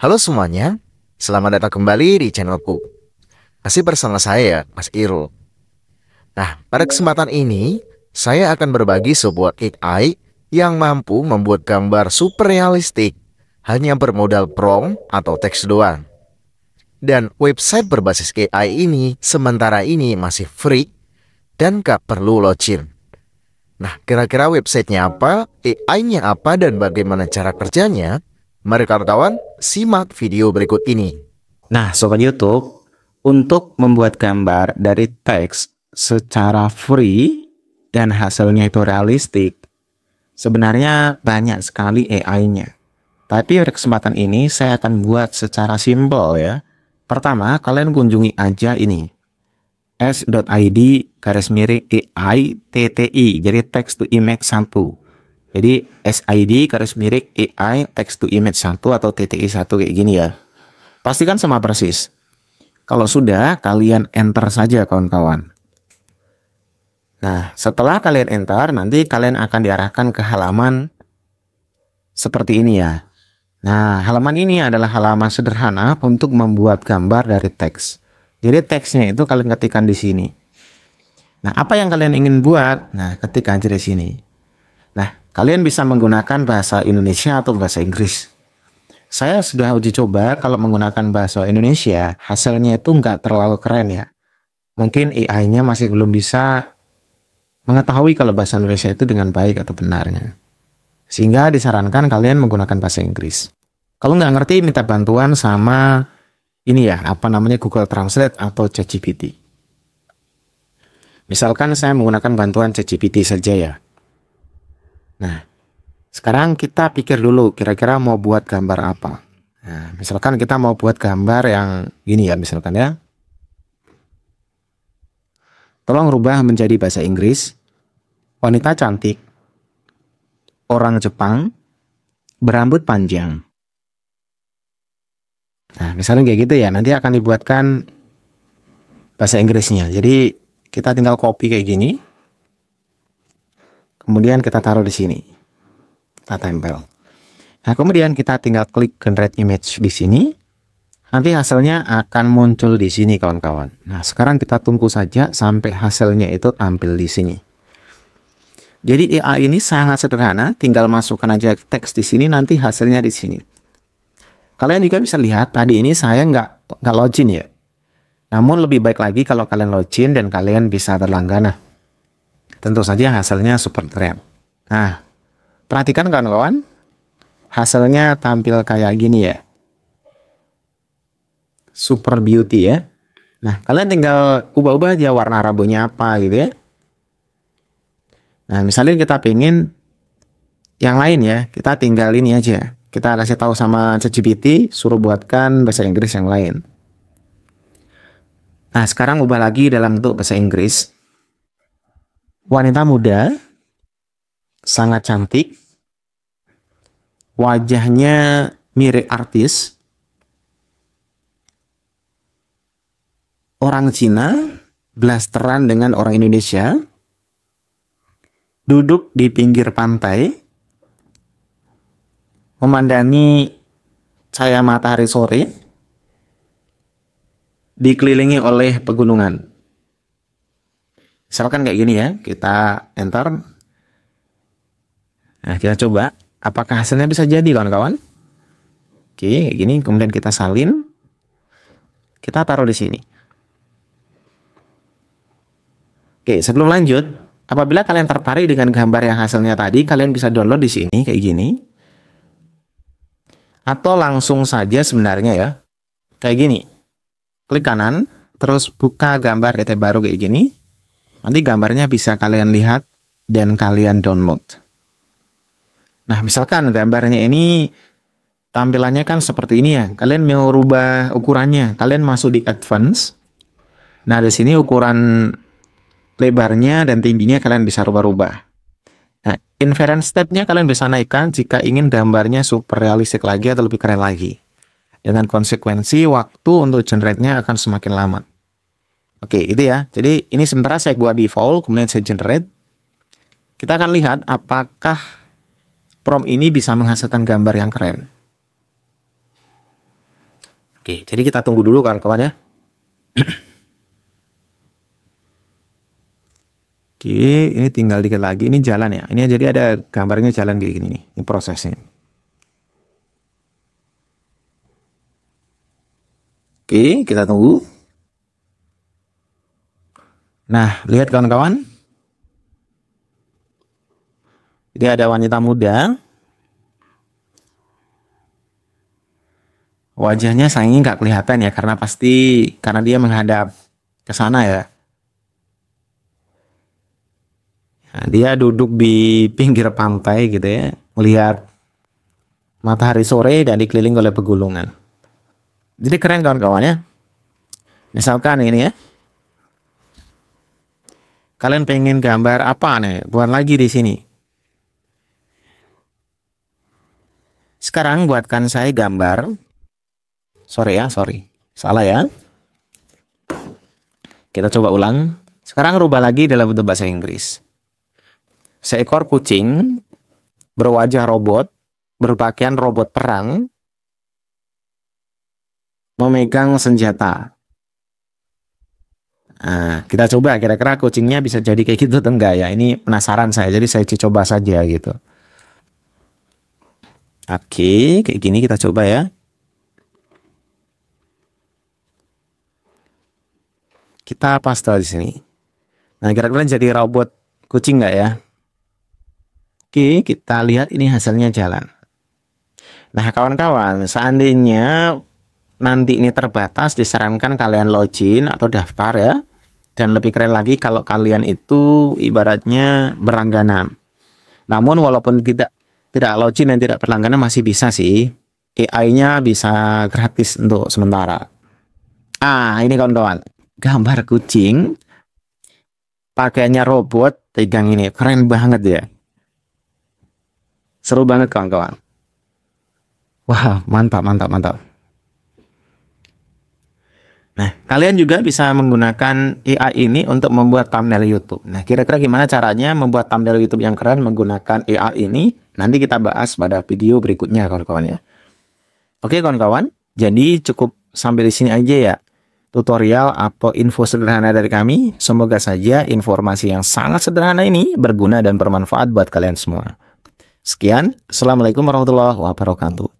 Halo semuanya, selamat datang kembali di channelku. Masih bersama saya, Mas Irul. Nah, pada kesempatan ini, saya akan berbagi sebuah AI yang mampu membuat gambar super realistik hanya bermodal prompt atau teks doang. Dan website berbasis AI ini sementara ini masih free dan gak perlu login. Nah, kira-kira websitenya apa, AI-nya apa, dan bagaimana cara kerjanya? Mari kawan-kawan simak video berikut ini. Nah, sobat YouTube, untuk membuat gambar dari teks secara free dan hasilnya itu realistik, sebenarnya banyak sekali AI-nya. Tapi pada kesempatan ini saya akan buat secara simpel ya. Pertama, kalian kunjungi aja ini s.id garis miring AI TTI. Jadi text to image sample. Jadi SID garis mirip AI text to image 1 atau TTI 1 kayak gini ya. Pastikan sama persis. Kalau sudah, kalian enter saja kawan-kawan. Nah, setelah kalian enter, nanti kalian akan diarahkan ke halaman seperti ini ya. Nah, halaman ini adalah halaman sederhana untuk membuat gambar dari teks. Jadi teksnya itu kalian ketikkan di sini. Nah, apa yang kalian ingin buat? Nah, ketikkan di sini. Nah, Kalian bisa menggunakan bahasa Indonesia atau bahasa Inggris. Saya sudah uji coba kalau menggunakan bahasa Indonesia, hasilnya itu nggak terlalu keren ya. Mungkin AI-nya masih belum bisa mengetahui kalau bahasa Indonesia itu dengan baik atau benarnya. Sehingga disarankan kalian menggunakan bahasa Inggris. Kalau nggak ngerti, minta bantuan sama ini ya, apa namanya Google Translate atau ChatGPT. Misalkan saya menggunakan bantuan ChatGPT saja ya. Nah, sekarang kita pikir dulu kira-kira mau buat gambar apa. Nah, misalkan kita mau buat gambar yang gini ya misalkan ya. Tolong rubah menjadi bahasa Inggris. Wanita cantik. Orang Jepang berambut panjang. Nah, misalnya kayak gitu ya, nanti akan dibuatkan bahasa Inggrisnya. Jadi kita tinggal copy kayak gini. Kemudian kita taruh di sini. Kita tempel. Nah, kemudian kita tinggal klik generate image di sini. Nanti hasilnya akan muncul di sini kawan-kawan. Nah, sekarang kita tunggu saja sampai hasilnya itu tampil di sini. Jadi AI ini sangat sederhana, tinggal masukkan aja teks di sini, nanti hasilnya di sini. Kalian juga bisa lihat tadi ini saya nggak nggak login ya. Namun lebih baik lagi kalau kalian login dan kalian bisa berlangganan. Tentu saja hasilnya super keren. Nah, perhatikan kawan-kawan, hasilnya tampil kayak gini ya. Super beauty ya. Nah, kalian tinggal ubah-ubah dia warna rambutnya apa gitu ya. Nah, misalnya kita pengen yang lain ya, kita tinggal ini aja. Kita kasih tahu sama ChatGPT, suruh buatkan bahasa Inggris yang lain. Nah, sekarang ubah lagi dalam bentuk bahasa Inggris wanita muda, sangat cantik, wajahnya mirip artis, orang Cina, blasteran dengan orang Indonesia, duduk di pinggir pantai, memandangi cahaya matahari sore, dikelilingi oleh pegunungan. Misalkan kayak gini ya, kita enter. Nah, kita coba apakah hasilnya bisa jadi kawan-kawan? Oke, kayak gini kemudian kita salin. Kita taruh di sini. Oke, sebelum lanjut, apabila kalian tertarik dengan gambar yang hasilnya tadi, kalian bisa download di sini kayak gini. Atau langsung saja sebenarnya ya. Kayak gini. Klik kanan, terus buka gambar DT baru kayak gini. Nanti gambarnya bisa kalian lihat dan kalian download. Nah, misalkan gambarnya ini tampilannya kan seperti ini ya. Kalian mau rubah ukurannya, kalian masuk di advance. Nah, di sini ukuran lebarnya dan tingginya kalian bisa rubah-rubah. Nah, inference stepnya kalian bisa naikkan jika ingin gambarnya super realistik lagi atau lebih keren lagi. Dengan konsekuensi waktu untuk generate-nya akan semakin lama. Oke, itu ya. Jadi ini sementara saya buat default, kemudian saya generate. Kita akan lihat apakah prompt ini bisa menghasilkan gambar yang keren. Oke, jadi kita tunggu dulu kawan-kawan ya. Oke, ini tinggal dikit lagi. Ini jalan ya. Ini jadi ada gambarnya jalan kayak gini nih. Ini prosesnya. Oke, kita tunggu. Nah, lihat kawan-kawan. Jadi ada wanita muda. Wajahnya sayangnya nggak kelihatan ya karena pasti karena dia menghadap ke sana ya. Nah, dia duduk di pinggir pantai gitu ya, melihat matahari sore dan dikelilingi oleh pegunungan. Jadi keren kawan-kawannya. Misalkan ini ya, Kalian pengen gambar apa nih? Buat lagi di sini. Sekarang buatkan saya gambar. Sorry ya, sorry. Salah ya. Kita coba ulang. Sekarang rubah lagi dalam bentuk bahasa Inggris. Seekor kucing berwajah robot, berpakaian robot perang, memegang senjata. Nah, kita coba kira-kira kucingnya bisa jadi kayak gitu atau enggak ya. Ini penasaran saya, jadi saya coba saja gitu. Oke, kayak gini kita coba ya. Kita pastel di sini. Nah, kira-kira jadi robot kucing nggak ya? Oke, kita lihat ini hasilnya jalan. Nah, kawan-kawan, seandainya nanti ini terbatas, disarankan kalian login atau daftar ya dan lebih keren lagi kalau kalian itu ibaratnya berlangganan. Namun walaupun tidak tidak login dan tidak berlangganan masih bisa sih. AI-nya bisa gratis untuk sementara. Ah, ini kawan-kawan. Gambar kucing pakainya robot pegang ini. Keren banget ya. Seru banget kawan-kawan. Wah, mantap, mantap, mantap. Kalian juga bisa menggunakan AI ini untuk membuat thumbnail YouTube. Nah, kira-kira gimana caranya membuat thumbnail YouTube yang keren menggunakan AI ini? Nanti kita bahas pada video berikutnya, kawan-kawan ya. Oke, kawan-kawan. Jadi cukup sampai di sini aja ya tutorial atau info sederhana dari kami. Semoga saja informasi yang sangat sederhana ini berguna dan bermanfaat buat kalian semua. Sekian, Assalamualaikum warahmatullahi wabarakatuh.